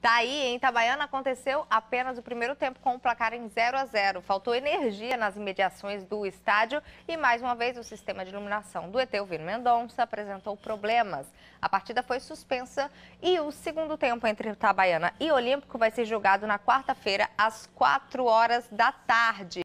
Tá aí, em Itabaiana, aconteceu apenas o primeiro tempo com o placar em 0 a 0. Faltou energia nas imediações do estádio e, mais uma vez, o sistema de iluminação do Etelvino Mendonça apresentou problemas. A partida foi suspensa e o segundo tempo entre Itabaiana e Olímpico vai ser jogado na quarta-feira, às 4 horas da tarde.